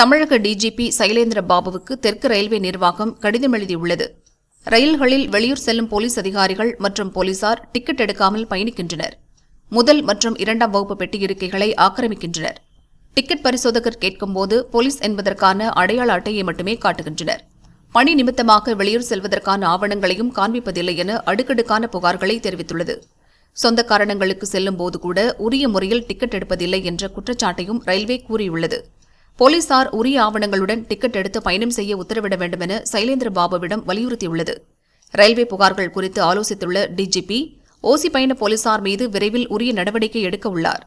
தமிழக டிஜிபி சைலேந்திர பாபுவுக்கு தெற்கு ரயில்வே நிர்வாகம் கடிதம் எழுதியுள்ளது ரயில்களில் வெளியூர் செல்லும் போலீஸ் அதிகாரிகள் மற்றும் போலீசார் டிக்கெட் எடுக்காமல் பயணிக்கின்றனர் முதல் மற்றும் இரண்டாம் வகுப்பு பெட்டி இருக்கைகளை ஆக்கிரமிக்கின்றனர் டிக்கெட் பரிசோதகர் கேட்கும்போது போலீஸ் என்பதற்கான அடையாள அட்டையை மட்டுமே காட்டுகின்றனர் பணி நிமித்தமாக வெளியூர் செல்வதற்கான ஆவணங்களையும் காண்பிப்பதில்லை என அடுக்கடுக்கான புகார்களை தெரிவித்துள்ளது சொந்த காரணங்களுக்கு செல்லும் போது கூட உரிய முறையில் டிக்கெட் எடுப்பதில்லை என்ற குற்றச்சாட்டையும் ரயில்வே கூறியுள்ளது போலீசார் உரிய ஆவணங்களுடன் டிக்கெட் எடுத்து பயணம் செய்ய உத்தரவிட வேண்டுமென சைலேந்திர பாபுவிடம் வலியுறுத்தியுள்ளது ரயில்வே புகார்கள் குறித்து ஆலோசித்துள்ள டிஜிபி ஓசி பயண போலீசார் மீது விரைவில் உரிய நடவடிக்கை எடுக்க உள்ளார்